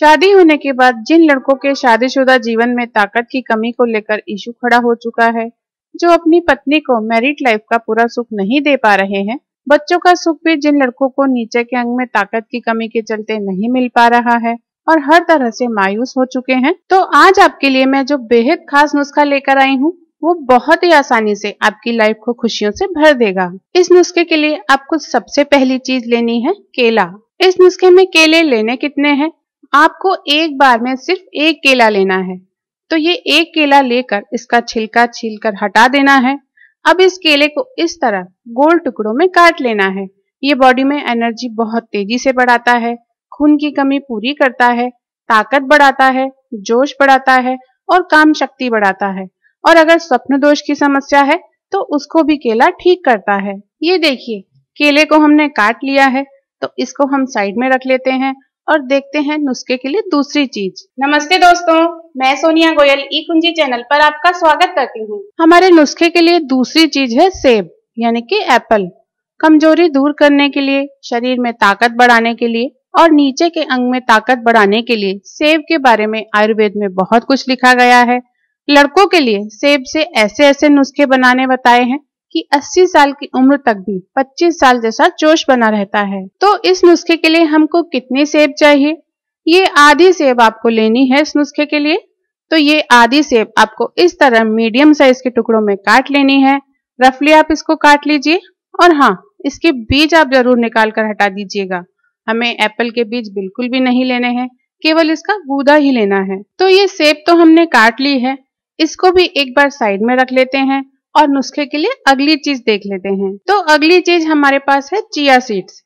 शादी होने के बाद जिन लड़कों के शादीशुदा जीवन में ताकत की कमी को लेकर इशू खड़ा हो चुका है जो अपनी पत्नी को मैरिड लाइफ का पूरा सुख नहीं दे पा रहे हैं बच्चों का सुख भी जिन लड़कों को नीचे के अंग में ताकत की कमी के चलते नहीं मिल पा रहा है और हर तरह से मायूस हो चुके हैं तो आज आपके लिए मैं जो बेहद खास नुस्खा लेकर आई हूँ वो बहुत ही आसानी से आपकी लाइफ को खुशियों से भर देगा इस नुस्खे के लिए आपको सबसे पहली चीज लेनी है केला इस नुस्खे में केले लेने कितने हैं आपको एक बार में सिर्फ एक केला लेना है तो ये एक केला लेकर इसका छिलका छीलकर हटा देना है अब इस केले को इस तरह गोल टुकड़ों में काट लेना है ये बॉडी में एनर्जी बहुत तेजी से बढ़ाता है खून की कमी पूरी करता है ताकत बढ़ाता है जोश बढ़ाता है और काम शक्ति बढ़ाता है और अगर स्वप्न दोष की समस्या है तो उसको भी केला ठीक करता है ये देखिए केले को हमने काट लिया है तो इसको हम साइड में रख लेते हैं और देखते हैं नुस्खे के लिए दूसरी चीज नमस्ते दोस्तों मैं सोनिया गोयल ई कुंजी चैनल पर आपका स्वागत करती हूँ हमारे नुस्खे के लिए दूसरी चीज है सेब यानी कि एप्पल कमजोरी दूर करने के लिए शरीर में ताकत बढ़ाने के लिए और नीचे के अंग में ताकत बढ़ाने के लिए सेब के बारे में आयुर्वेद में बहुत कुछ लिखा गया है लड़कों के लिए सेब से ऐसे ऐसे नुस्खे बनाने बताए हैं कि 80 साल की उम्र तक भी 25 साल जैसा जोश बना रहता है तो इस नुस्खे के लिए हमको कितने सेब चाहिए ये आधी सेब आपको लेनी है इस नुस्खे के लिए तो ये आधी सेब आपको इस तरह मीडियम साइज के टुकड़ों में काट लेनी है रफली आप इसको काट लीजिए और हाँ इसके बीज आप जरूर निकाल कर हटा दीजिएगा हमें एप्पल के बीज बिल्कुल भी नहीं लेने हैं केवल इसका गूदा ही लेना है तो ये सेब तो हमने काट ली है इसको भी एक बार साइड में रख लेते हैं और नुस्खे के लिए अगली चीज देख लेते हैं तो अगली चीज हमारे पास है चिया सीड्स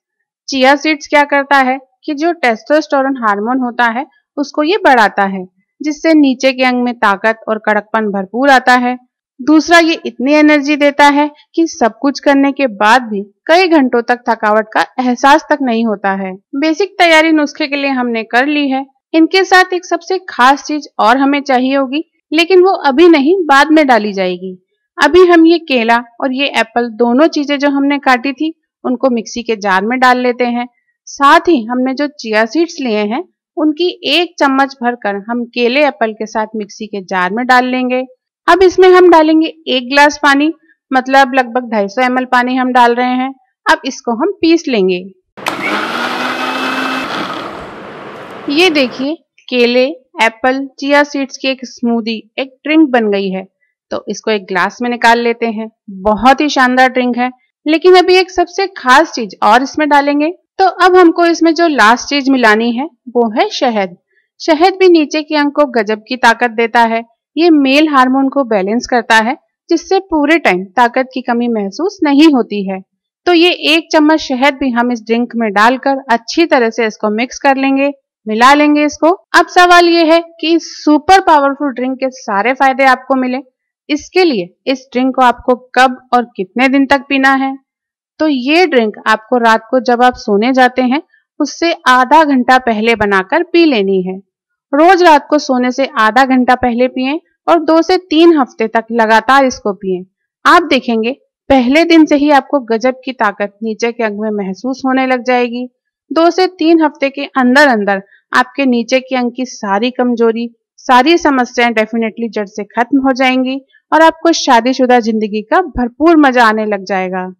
चिया सीड्स क्या करता है कि जो टेस्टोस्टेरोन हार्मोन होता है उसको ये बढ़ाता है जिससे नीचे के अंग में ताकत और कड़कपन भरपूर आता है दूसरा ये इतनी एनर्जी देता है कि सब कुछ करने के बाद भी कई घंटों तक थकावट का एहसास तक नहीं होता है बेसिक तैयारी नुस्खे के लिए हमने कर ली है इनके साथ एक सबसे खास चीज और हमें चाहिए होगी लेकिन वो अभी नहीं बाद में डाली जाएगी अभी हम ये केला और ये एप्पल दोनों चीजें जो हमने काटी थी उनको मिक्सी के जार में डाल लेते हैं साथ ही हमने जो चिया सीड्स लिए हैं उनकी एक चम्मच भरकर हम केले एप्पल के साथ मिक्सी के जार में डाल लेंगे अब इसमें हम डालेंगे एक गिलास पानी मतलब लगभग 250 एल पानी हम डाल रहे हैं अब इसको हम पीस लेंगे ये देखिए केले एप्पल चिया सीड्स की एक स्मूदी एक ड्रिंक बन गई है तो इसको एक ग्लास में निकाल लेते हैं बहुत ही शानदार ड्रिंक है लेकिन अभी एक सबसे खास चीज और इसमें डालेंगे तो अब हमको इसमें जो लास्ट चीज मिलानी है वो है शहद शहद भी नीचे के अंग को गजब की ताकत देता है ये मेल हार्मोन को बैलेंस करता है जिससे पूरे टाइम ताकत की कमी महसूस नहीं होती है तो ये एक चम्मच शहद भी हम इस ड्रिंक में डालकर अच्छी तरह से इसको मिक्स कर लेंगे मिला लेंगे इसको अब सवाल ये है कि सुपर पावरफुल ड्रिंक के सारे फायदे आपको मिले इसके लिए इस ड्रिंक को आपको कब और कितने दिन तक पीना है तो ये ड्रिंक आपको रात को जब आप सोने जाते हैं उससे आधा घंटा पहले बनाकर पी लेनी है रोज रात को सोने से आधा घंटा पहले पिए और दो से तीन हफ्ते तक लगातार इसको पिए आप देखेंगे पहले दिन से ही आपको गजब की ताकत नीचे के अंग में महसूस होने लग जाएगी दो से तीन हफ्ते के अंदर अंदर आपके नीचे के अंग की सारी कमजोरी सारी समस्याएं डेफिनेटली जड़ से खत्म हो जाएंगी और आपको शादीशुदा जिंदगी का भरपूर मजा आने लग जाएगा